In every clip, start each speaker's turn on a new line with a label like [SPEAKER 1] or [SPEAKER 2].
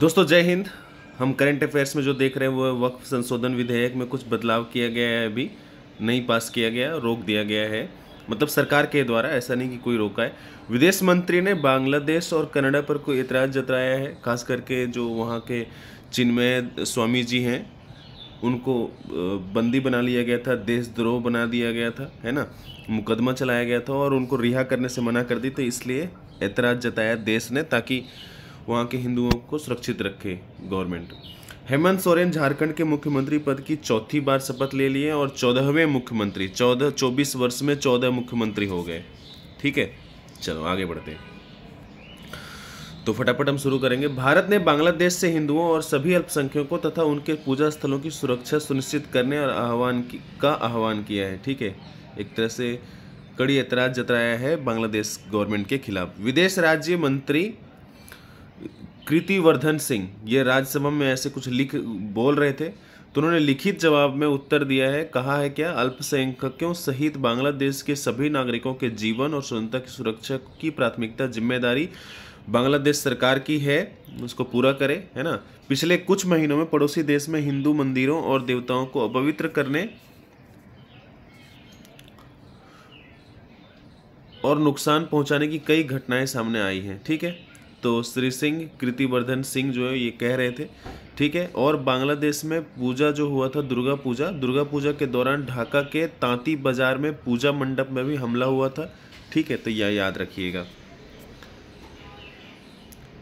[SPEAKER 1] दोस्तों जय हिंद हम करंट अफेयर्स में जो देख रहे हैं वो वक्फ संशोधन विधेयक में कुछ बदलाव किया गया है अभी नहीं पास किया गया रोक दिया गया है मतलब सरकार के द्वारा ऐसा नहीं कि कोई रोका है विदेश मंत्री ने बांग्लादेश और कनाडा पर कोई इतराज जताया है खास करके जो वहाँ के चिन्मय स्वामी जी हैं उनको बंदी बना लिया गया था देशद्रोह बना दिया गया था है ना मुकदमा चलाया गया था और उनको रिहा करने से मना कर दी तो इसलिए एतराज़ जताया देश ने ताकि वहाँ के हिंदुओं को सुरक्षित रखे गवर्नमेंट हेमंत सोरेन झारखंड के मुख्यमंत्री पद की चौथी बार शपथ ले लिए और चौदहवें मुख्यमंत्री चौदह चौबीस वर्ष में चौदह मुख्यमंत्री हो गए ठीक है चलो आगे बढ़ते हैं तो फटाफट हम शुरू करेंगे भारत ने बांग्लादेश से हिंदुओं और सभी अल्पसंख्यकों तथा उनके पूजा स्थलों की सुरक्षा सुनिश्चित करने और आह्वान का आह्वान किया है ठीक है एक तरह से कड़ी एतराज़ जताया है बांग्लादेश गवर्नमेंट के खिलाफ विदेश राज्य मंत्री कृतिवर्धन सिंह ये राज्यसभा में ऐसे कुछ लिख बोल रहे थे तो उन्होंने लिखित जवाब में उत्तर दिया है कहा है क्या अल्पसंख्यकों सहित बांग्लादेश के सभी नागरिकों के जीवन और स्वतंत्रता की सुरक्षा की प्राथमिकता जिम्मेदारी बांग्लादेश सरकार की है उसको पूरा करे है ना पिछले कुछ महीनों में पड़ोसी देश में हिंदू मंदिरों और देवताओं को अपवित्र करने और नुकसान पहुंचाने की कई घटनाएं सामने आई हैं ठीक है तो श्री सिंह कृतिवर्धन सिंह जो है ये कह रहे थे ठीक है और बांग्लादेश में पूजा जो हुआ था दुर्गा पूजा दुर्गा पूजा के दौरान ढाका के तांती बाजार में पूजा मंडप में भी हमला हुआ था ठीक है तो यह याद रखिएगा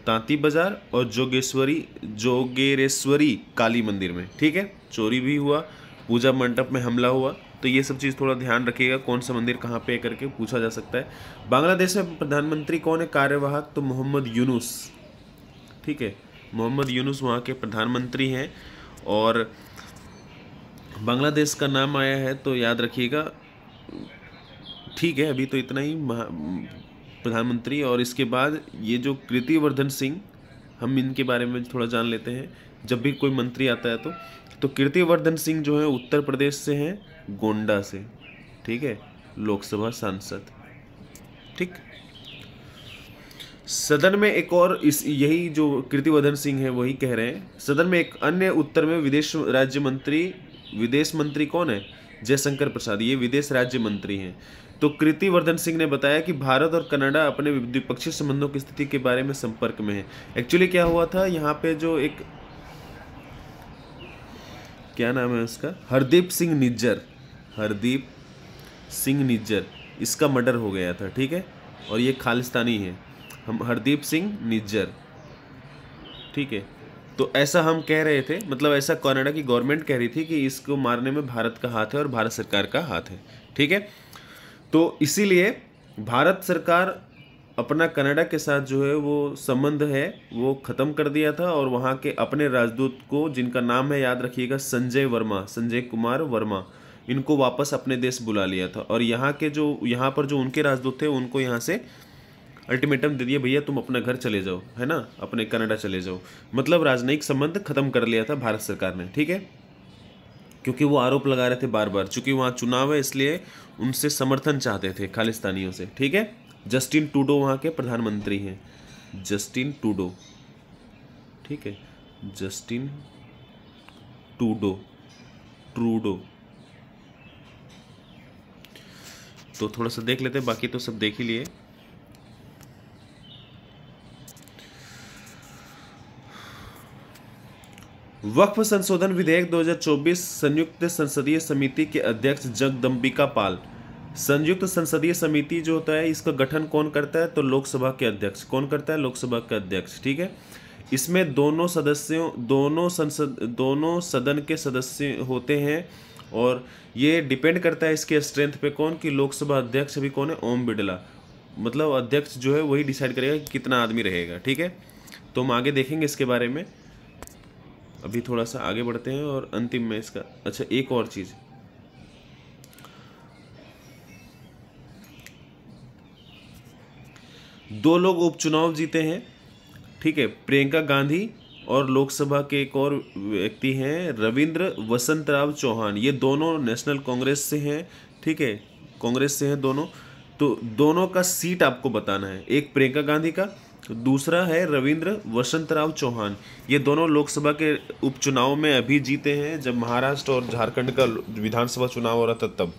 [SPEAKER 1] तांती बाजार और जोगेश्वरी जोगेरेश्वरी काली मंदिर में ठीक है चोरी भी हुआ पूजा मंडप में हमला हुआ तो ये सब चीज़ थोड़ा ध्यान रखिएगा कौन सा मंदिर कहाँ पे करके पूछा जा सकता है बांग्लादेश में प्रधानमंत्री कौन है कार्यवाहक तो मोहम्मद यूनुस ठीक है मोहम्मद यूनुस वहाँ के प्रधानमंत्री हैं और बांग्लादेश का नाम आया है तो याद रखिएगा ठीक है अभी तो इतना ही प्रधानमंत्री और इसके बाद ये जो कृतिवर्धन सिंह हम इनके बारे में थोड़ा जान लेते हैं जब भी कोई मंत्री आता है तो तो कीर्तिवर्धन सिंह जो है उत्तर प्रदेश से हैं गोंडा से ठीक है लोकसभा सांसद ठीक सदन में एक और इस यही जो कीर्तिवर्धन सिंह है वही कह रहे हैं सदन में एक अन्य उत्तर में विदेश राज्य मंत्री विदेश मंत्री कौन है जयशंकर प्रसाद ये विदेश राज्य मंत्री हैं तो कृतिवर्धन सिंह ने बताया कि भारत और कनाडा अपने द्विपक्षीय संबंधों की स्थिति के बारे में संपर्क में है एक्चुअली क्या हुआ था यहाँ पे जो एक क्या नाम है उसका हरदीप सिंह निज्जर हरदीप सिंह निज्जर इसका मर्डर हो गया था ठीक है और ये खालिस्तानी है हम हरदीप सिंह निज्जर ठीक है तो ऐसा हम कह रहे थे मतलब ऐसा कनाडा की गवर्नमेंट कह रही थी कि इसको मारने में भारत का हाथ है और भारत सरकार का हाथ है ठीक है तो इसीलिए भारत सरकार अपना कनाडा के साथ जो है वो संबंध है वो ख़त्म कर दिया था और वहाँ के अपने राजदूत को जिनका नाम है याद रखिएगा संजय वर्मा संजय कुमार वर्मा इनको वापस अपने देश बुला लिया था और यहाँ के जो यहाँ पर जो उनके राजदूत थे उनको यहाँ से अल्टीमेटम दे दिया भैया तुम अपना घर चले जाओ है ना अपने कनाडा चले जाओ मतलब राजनयिक संबंध खत्म कर लिया था भारत सरकार ने ठीक है क्योंकि वो आरोप लगा रहे थे बार बार चूंकि वहाँ चुनाव है इसलिए उनसे समर्थन चाहते थे खालिस्तानियों से ठीक है जस्टिन टूडो वहाँ के प्रधानमंत्री हैं जस्टिन टूडो ठीक है जस्टिन टूडो ट्रूडो तो थोड़ा सा देख लेते हैं बाकी तो सब देख ही लिए वक्फ संशोधन विधेयक 2024 संयुक्त संसदीय समिति के अध्यक्ष जगदम्बिका पाल संयुक्त संसदीय समिति जो होता है इसका गठन कौन करता है तो लोकसभा के अध्यक्ष कौन करता है लोकसभा के अध्यक्ष ठीक है इसमें दोनों सदस्यों दोनों संसद दोनों सदन के सदस्य होते हैं और ये डिपेंड करता है इसके स्ट्रेंथ पे कौन कि लोकसभा अध्यक्ष भी कौन है ओम बिड़ला मतलब अध्यक्ष जो है वही डिसाइड करेगा कि कितना आदमी रहेगा ठीक है तो हम आगे देखेंगे इसके बारे में अभी थोड़ा सा आगे बढ़ते हैं और अंतिम में इसका अच्छा एक और चीज़ दो लोग उपचुनाव जीते हैं ठीक है प्रियंका गांधी और लोकसभा के एक और व्यक्ति हैं रविंद्र वसंतराव चौहान ये दोनों नेशनल कांग्रेस से हैं ठीक है कांग्रेस से हैं दोनों तो दोनों का सीट आपको बताना है एक प्रियंका गांधी का दूसरा है रविंद्र वसंतराव चौहान ये दोनों लोकसभा के उपचुनाव में अभी जीते हैं जब महाराष्ट्र और झारखंड का विधानसभा चुनाव हो रहा था तब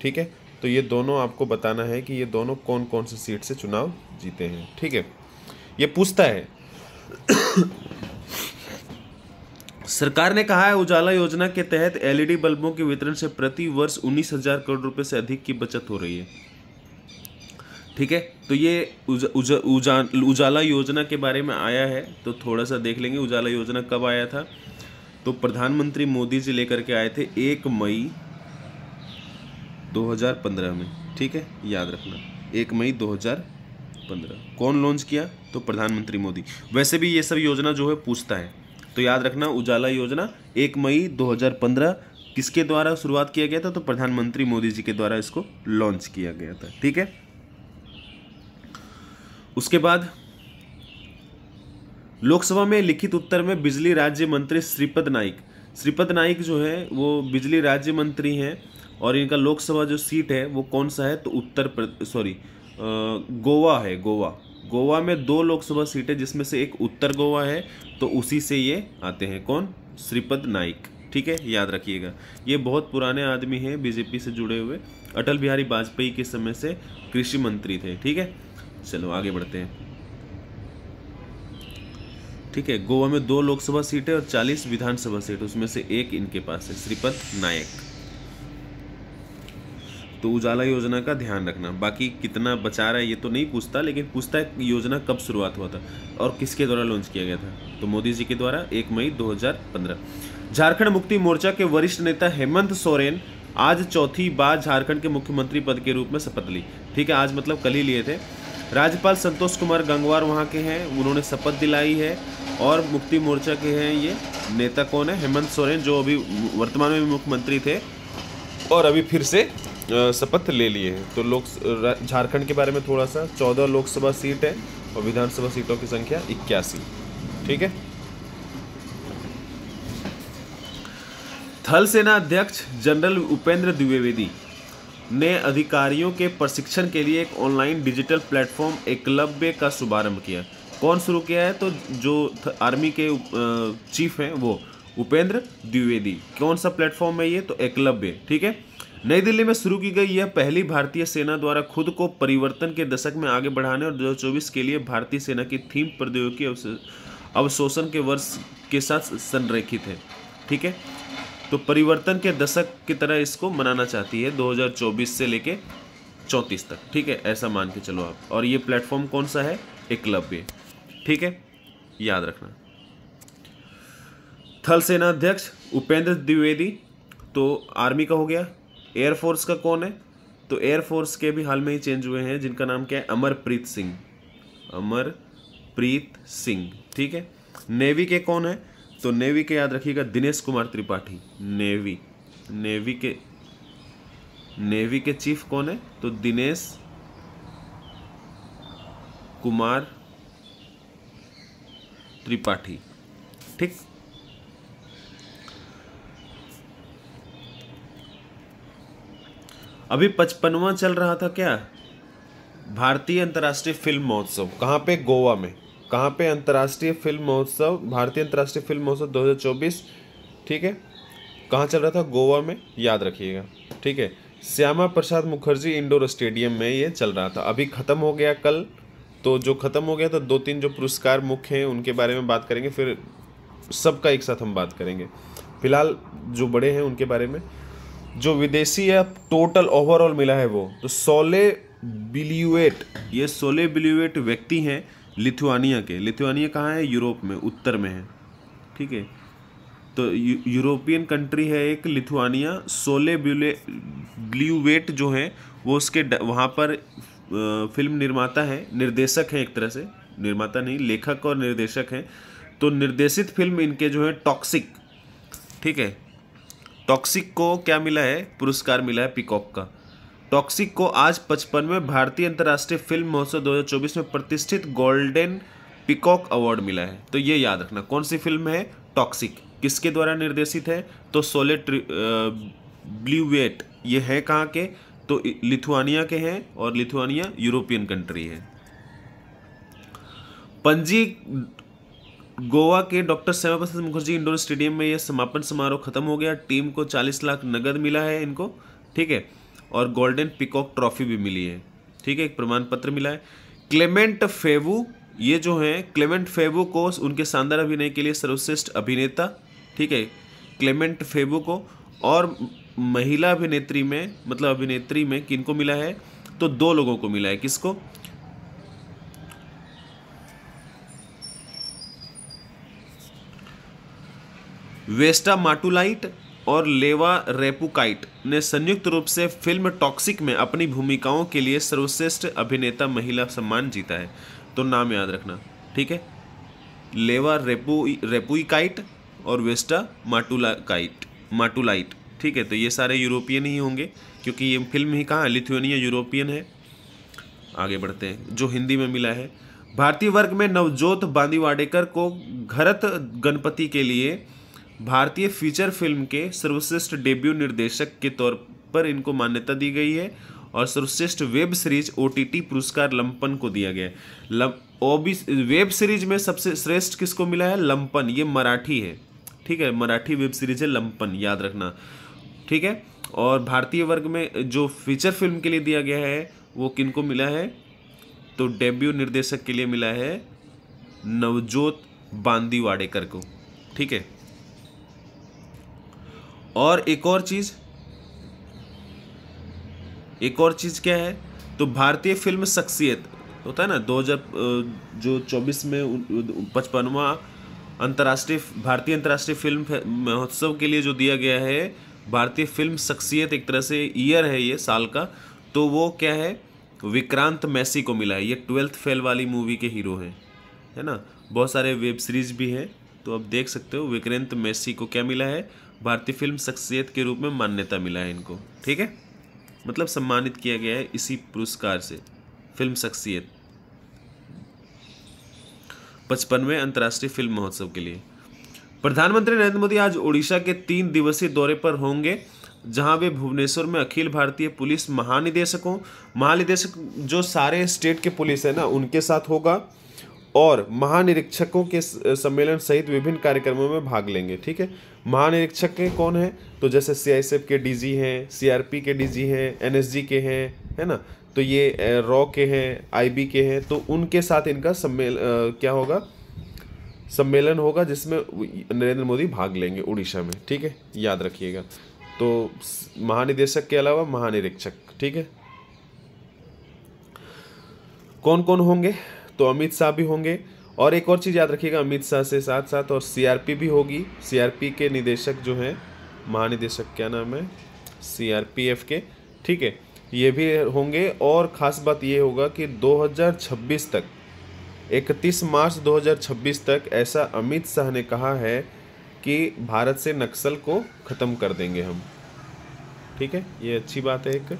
[SPEAKER 1] ठीक है तो ये दोनों आपको बताना है कि ये दोनों कौन कौन से सीट से चुनाव जीते हैं ठीक है ये पूछता है सरकार ने कहा है उजाला योजना के तहत एलईडी बल्बों के वितरण से प्रति वर्ष उन्नीस हजार करोड़ रुपए से अधिक की बचत हो रही है ठीक है तो ये उज, उज, उज, उजाला योजना के बारे में आया है तो थोड़ा सा देख लेंगे उजाला योजना कब आया था तो प्रधानमंत्री मोदी जी लेकर के आए थे एक मई 2015 में ठीक है याद रखना एक मई 2015 कौन लॉन्च किया तो प्रधानमंत्री मोदी वैसे भी ये सब योजना जो है पूछता है तो याद रखना उजाला योजना एक मई 2015 किसके द्वारा शुरुआत किया गया था तो प्रधानमंत्री मोदी जी के द्वारा इसको लॉन्च किया गया था ठीक है उसके बाद लोकसभा में लिखित उत्तर में बिजली राज्य मंत्री श्रीपद नाइक श्रीपद नाइक जो है वो बिजली राज्य मंत्री हैं और इनका लोकसभा जो सीट है वो कौन सा है तो उत्तर सॉरी गोवा है गोवा गोवा में दो लोकसभा सीट है जिसमें से एक उत्तर गोवा है तो उसी से ये आते हैं कौन श्रीपद नाइक ठीक है याद रखिएगा ये बहुत पुराने आदमी हैं बीजेपी से जुड़े हुए अटल बिहारी वाजपेयी के समय से कृषि मंत्री थे ठीक है चलो आगे बढ़ते हैं ठीक है गोवा में दो लोकसभा सीटें और 40 विधानसभा सीट उसमें से एक इनके पास है श्रीपद नायक तो उजाला योजना का ध्यान रखना बाकी कितना बचा रहा है ये तो नहीं पूछता लेकिन पूछता है योजना कब शुरुआत हुआ था और किसके द्वारा लॉन्च किया गया था तो मोदी जी के द्वारा एक मई 2015 झारखंड मुक्ति मोर्चा के वरिष्ठ नेता हेमंत सोरेन आज चौथी बार झारखंड के मुख्यमंत्री पद के रूप में शपथ ली ठीक है आज मतलब कल ही लिए थे राज्यपाल संतोष कुमार गंगवार वहाँ के हैं उन्होंने शपथ दिलाई है और मुक्ति मोर्चा के हैं ये नेता कौन है हेमंत सोरेन जो अभी वर्तमान में मुख्यमंत्री थे और अभी फिर से शपथ ले लिए हैं तो लोक झारखंड के बारे में थोड़ा सा चौदह लोकसभा सीट है और विधानसभा सीटों की संख्या इक्यासी ठीक है थल सेना अध्यक्ष जनरल उपेंद्र द्विवेदी ने अधिकारियों के प्रशिक्षण के लिए एक ऑनलाइन डिजिटल प्लेटफॉर्म एकलव्य का शुभारंभ किया कौन शुरू किया है तो जो आर्मी के चीफ हैं वो उपेंद्र द्विवेदी कौन सा प्लेटफॉर्म है ये तो एकलव्य ठीक है नई दिल्ली में शुरू की गई यह पहली भारतीय सेना द्वारा खुद को परिवर्तन के दशक में आगे बढ़ाने और 2024 के लिए भारतीय सेना की थीम प्रौद्योगिकी अवशोषण के वर्ष के साथ संरेखित है ठीक है तो परिवर्तन के दशक की तरह इसको मनाना चाहती है 2024 से लेके चौंतीस तक ठीक है ऐसा मान के चलो आप और ये प्लेटफॉर्म कौन सा है एकलव्य ठीक है याद रखना थल सेना अध्यक्ष उपेंद्र द्विवेदी तो आर्मी का हो गया एयरफोर्स का कौन है तो एयरफोर्स के भी हाल में ही चेंज हुए हैं जिनका नाम क्या है अमरप्रीत सिंह अमरप्रीत सिंह ठीक है नेवी के कौन है तो नेवी के याद रखिएगा दिनेश कुमार त्रिपाठी नेवी नेवी के नेवी के चीफ कौन है तो दिनेश कुमार त्रिपाठी ठीक अभी पचपनवा चल रहा था क्या भारतीय अंतर्राष्ट्रीय फिल्म महोत्सव कहाँ पे गोवा में कहाँ पे अंतर्राष्ट्रीय फिल्म महोत्सव भारतीय अंतर्राष्ट्रीय फिल्म महोत्सव 2024 ठीक है कहाँ चल रहा था गोवा में याद रखिएगा ठीक है श्यामा प्रसाद मुखर्जी इंडोर स्टेडियम में ये चल रहा था अभी ख़त्म हो गया कल तो जो ख़त्म हो गया तो दो तीन जो पुरस्कार मुख्य हैं उनके बारे में बात करेंगे फिर सबका एक साथ हम बात करेंगे फिलहाल जो बड़े हैं उनके बारे में जो विदेशी है टोटल ओवरऑल मिला है वो तो सोले बिल्यूएट ये सोले बिल्यूएट व्यक्ति हैं लिथुआनिया के लिथुआनिया कहाँ है यूरोप में उत्तर में है ठीक है तो यूरोपियन कंट्री है एक लिथुआनिया सोले ब्यूले ब्ल्यूवेट जो है वो उसके वहाँ पर फिल्म निर्माता है निर्देशक हैं एक तरह से निर्माता नहीं लेखक और निर्देशक हैं तो निर्देशित फिल्म इनके जो है टॉक्सिक ठीक है टॉक्सिक को क्या मिला है पुरस्कार मिला है पिकॉक का टॉक्सिक को आज पचपनवें भारतीय अंतर्राष्ट्रीय फिल्म महोत्सव 2024 में प्रतिष्ठित गोल्डन पिकॉक अवार्ड मिला है तो ये याद रखना कौन सी फिल्म है टॉक्सिक किसके द्वारा निर्देशित है तो सोलेट ब्ल्यूवेट ये है कहाँ के तो लिथुआनिया के हैं और लिथुआनिया यूरोपियन कंट्री है पंजी गोवा के doctor Shyama Prasad Mukherjee indoor stadium में यह समापन समारोह खत्म हो गया टीम को 40 लाख नगद मिला है इनको ठीक है और गोल्डन पिकॉक ट्रॉफी भी मिली है ठीक है एक प्रमाण पत्र मिला है क्लेमेंट फेवू ये जो है क्लेमेंट फेवू को उनके शानदार अभिनय के लिए सर्वश्रेष्ठ अभिनेता ठीक है क्लेमेंट फेवू को और महिला अभिनेत्री में मतलब अभिनेत्री में किनको मिला है तो दो लोगों को मिला है किसको वेस्टा माटुलाइट और लेवा रेपुकाइट ने संयुक्त रूप से फिल्म टॉक्सिक में अपनी भूमिकाओं के लिए सर्वश्रेष्ठ अभिनेता महिला सम्मान जीता है तो नाम याद रखना ठीक है लेवा रेपु रेपुकाइट और वेस्टा माटुलाइट माटुलाइट ठीक है तो ये सारे यूरोपियन ही होंगे क्योंकि ये फिल्म ही कहाँ लिथुनिया यूरोपियन है आगे बढ़ते हैं जो हिंदी में मिला है भारतीय वर्ग में नवजोत बांदीवाडेकर को घरत गणपति के लिए भारतीय फीचर फिल्म के सर्वश्रेष्ठ डेब्यू निर्देशक के तौर पर इनको मान्यता दी गई है और सर्वश्रेष्ठ वेब सीरीज ओ पुरस्कार लंपन को दिया गया लम वेब सीरीज में सबसे श्रेष्ठ किसको मिला है लंपन ये मराठी है ठीक है मराठी वेब सीरीज है लंपन याद रखना ठीक है और भारतीय वर्ग में जो फीचर फिल्म के लिए दिया गया है वो किनको मिला है तो डेब्यू निर्देशक के लिए मिला है नवजोत बांदीवाड़ेकर को ठीक है और एक और चीज़ एक और चीज़ क्या है तो भारतीय फिल्म शख्सियत होता है ना दो हज़ार जो चौबीस में पचपनवा अंतर्राष्ट्रीय भारतीय अंतर्राष्ट्रीय फिल्म महोत्सव के लिए जो दिया गया है भारतीय फिल्म शख्सियत एक तरह से ईयर है ये साल का तो वो क्या है विक्रांत मैसी को मिला है ये ट्वेल्थ फेल वाली मूवी के हीरो हैं है ना बहुत सारे वेब सीरीज़ भी हैं तो आप देख सकते हो विक्रांत मैसी को क्या मिला है भारतीय फिल्म शख्सियत के रूप में मान्यता मिला है इनको ठीक है मतलब सम्मानित किया गया है इसी पुरस्कार से फिल्म शख्सियत पचपनवें अंतर्राष्ट्रीय फिल्म महोत्सव के लिए प्रधानमंत्री नरेंद्र मोदी आज ओडिशा के तीन दिवसीय दौरे पर होंगे जहां वे भुवनेश्वर में अखिल भारतीय पुलिस महानिदेशकों महानिदेशक जो सारे स्टेट के पुलिस है ना उनके साथ होगा और महानिरीक्षकों के सम्मेलन सहित विभिन्न कार्यक्रमों में भाग लेंगे ठीक है महानिरीक्षक कौन है तो जैसे सी के डीजी हैं सीआरपी के डीजी हैं एनएसजी के हैं है ना तो ये रॉ के हैं आईबी के हैं तो उनके साथ इनका सम्मेलन क्या होगा सम्मेलन होगा जिसमें नरेंद्र मोदी भाग लेंगे उड़ीसा में ठीक है याद रखिएगा तो महानिदेशक के अलावा महानिरीक्षक ठीक है कौन कौन होंगे तो अमित शाह भी होंगे और एक और चीज़ याद रखिएगा अमित शाह से साथ साथ और सीआरपी भी होगी सीआरपी के निदेशक जो हैं महानिदेशक क्या नाम है सीआरपीएफ के ठीक है ये भी होंगे और ख़ास बात ये होगा कि 2026 तक 31 मार्च 2026 तक ऐसा अमित शाह ने कहा है कि भारत से नक्सल को ख़त्म कर देंगे हम ठीक है ये अच्छी बात है एक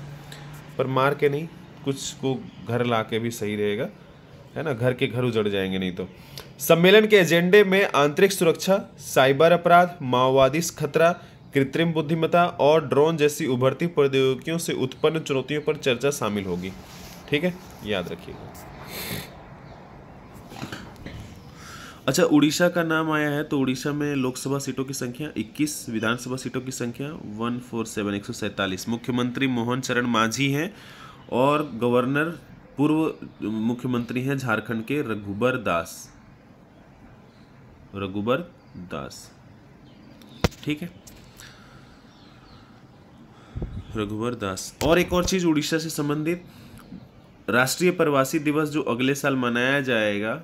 [SPEAKER 1] पर मार के नहीं कुछ को घर ला के भी सही रहेगा है ना घर के घर उजड़ जाएंगे नहीं तो सम्मेलन के एजेंडे में आंतरिक सुरक्षा साइबर अपराध माओवादी खतरा कृत्रिम बुद्धिमत्ता और ड्रोन जैसी उभरती प्रौद्योगिकियों से उत्पन्न चुनौतियों पर चर्चा शामिल होगी ठीक है याद रखिएगा अच्छा उड़ीसा का नाम आया है तो उड़ीसा में लोकसभा सीटों की संख्या 21 विधानसभा सीटों की संख्या वन फोर सेवन एक सौ सैंतालीस मुख्यमंत्री मोहन चरण मांझी हैं और गवर्नर पूर्व मुख्यमंत्री हैं झारखंड के रघुबर दास रघुबर दास ठीक है रघुवर दास और एक और चीज़ उड़ीसा से संबंधित राष्ट्रीय प्रवासी दिवस जो अगले साल मनाया जाएगा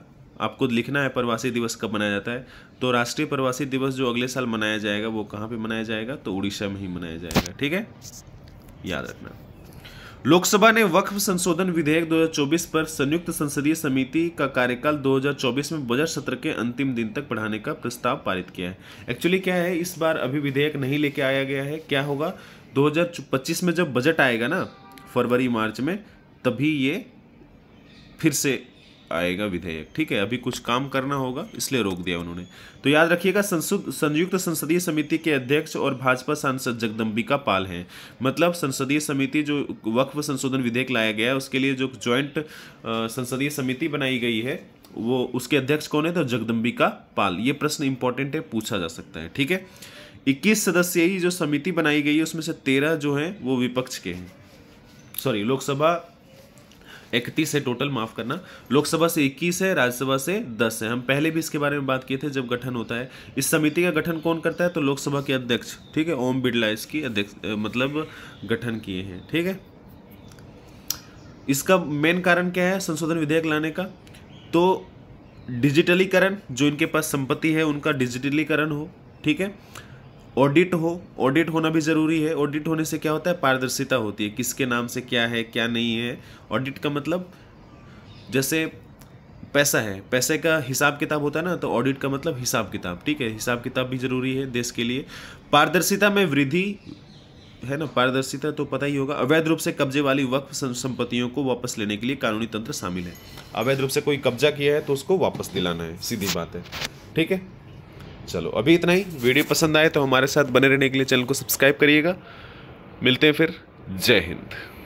[SPEAKER 1] आपको लिखना है प्रवासी दिवस कब मनाया जाता है तो राष्ट्रीय प्रवासी दिवस जो अगले साल मनाया जाएगा वो कहाँ पे मनाया जाएगा तो उड़ीसा में ही मनाया जाएगा ठीक है याद रखना लोकसभा ने वक्फ संशोधन विधेयक 2024 पर संयुक्त संसदीय समिति का कार्यकाल 2024 में बजट सत्र के अंतिम दिन तक बढ़ाने का प्रस्ताव पारित किया है एक्चुअली क्या है इस बार अभी विधेयक नहीं लेके आया गया है क्या होगा 2025 में जब बजट आएगा ना फरवरी मार्च में तभी ये फिर से आएगा विधेयक ठीक है अभी कुछ काम करना होगा इसलिए रोक दिया उन्होंने तो याद रखिएगा संयुक्त संसदीय समिति के अध्यक्ष और भाजपा सांसद जगदम्बिका पाल हैं मतलब संसदीय समिति जो वक्फ संशोधन विधेयक लाया गया है उसके लिए जो ज्वाइंट संसदीय समिति बनाई गई है वो उसके अध्यक्ष कौन है तो जगदम्बिका पाल ये प्रश्न इंपॉर्टेंट है पूछा जा सकता है ठीक है इक्कीस सदस्यीय जो समिति बनाई गई है उसमें से तेरह जो है वो विपक्ष के हैं सॉरी लोकसभा इकतीस है टोटल माफ़ करना लोकसभा से इक्कीस है राज्यसभा से दस है हम पहले भी इसके बारे में बात किए थे जब गठन होता है इस समिति का गठन कौन करता है तो लोकसभा के अध्यक्ष ठीक है ओम बिड़ला इसकी अध्यक्ष मतलब गठन किए हैं ठीक है इसका मेन कारण क्या है संशोधन विधेयक लाने का तो डिजिटलीकरण जो इनके पास संपत्ति है उनका डिजिटलीकरण हो ठीक है ऑडिट हो ऑडिट होना भी ज़रूरी है ऑडिट होने से क्या होता है पारदर्शिता होती है किसके नाम से क्या है क्या नहीं है ऑडिट का मतलब जैसे पैसा है पैसे का हिसाब किताब होता है ना तो ऑडिट का मतलब हिसाब किताब ठीक है हिसाब किताब भी ज़रूरी है देश के लिए पारदर्शिता में वृद्धि है ना पारदर्शिता तो पता ही होगा अवैध रूप से कब्जे वाली वक्फ संपत्तियों को वापस लेने के लिए कानूनी तंत्र शामिल है अवैध रूप से कोई कब्जा किया है तो उसको वापस दिलाना है सीधी बात है ठीक है चलो अभी इतना ही वीडियो पसंद आए तो हमारे साथ बने रहने के लिए चैनल को सब्सक्राइब करिएगा मिलते हैं फिर जय हिंद